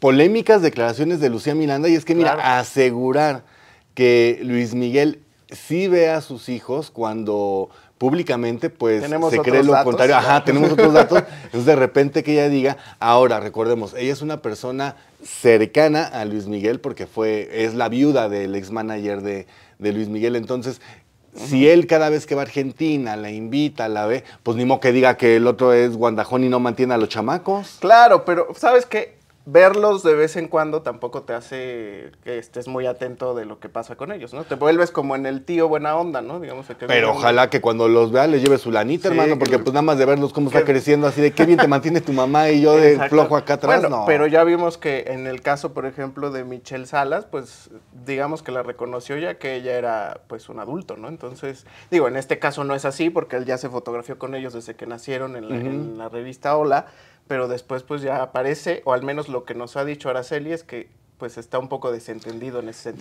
polémicas declaraciones de Lucía Miranda y es que, mira, asegurar que Luis Miguel sí ve a sus hijos cuando públicamente pues se cree lo contrario. Ajá, tenemos otros datos. Entonces de repente que ella diga, ahora recordemos, ella es una persona cercana a Luis Miguel porque fue, es la viuda del ex manager de, de Luis Miguel. Entonces, si él cada vez que va a Argentina la invita, la ve, pues ni modo que diga que el otro es guandajón y no mantiene a los chamacos. Claro, pero ¿sabes qué? verlos de vez en cuando tampoco te hace que estés muy atento de lo que pasa con ellos, ¿no? Te vuelves como en el tío buena onda, ¿no? Digamos Pero ojalá que cuando los vea les lleve su lanita, hermano, porque pues nada más de verlos cómo está creciendo, así de qué bien te mantiene tu mamá y yo de flojo acá atrás, Pero ya vimos que en el caso, por ejemplo, de Michelle Salas, pues digamos que la reconoció ya que ella era pues un adulto, ¿no? Entonces, digo, en este caso no es así porque él ya se fotografió con ellos desde que nacieron en la, en la revista Hola, pero después pues ya aparece, o al menos lo que nos ha dicho Araceli es que pues está un poco desentendido en ese sentido.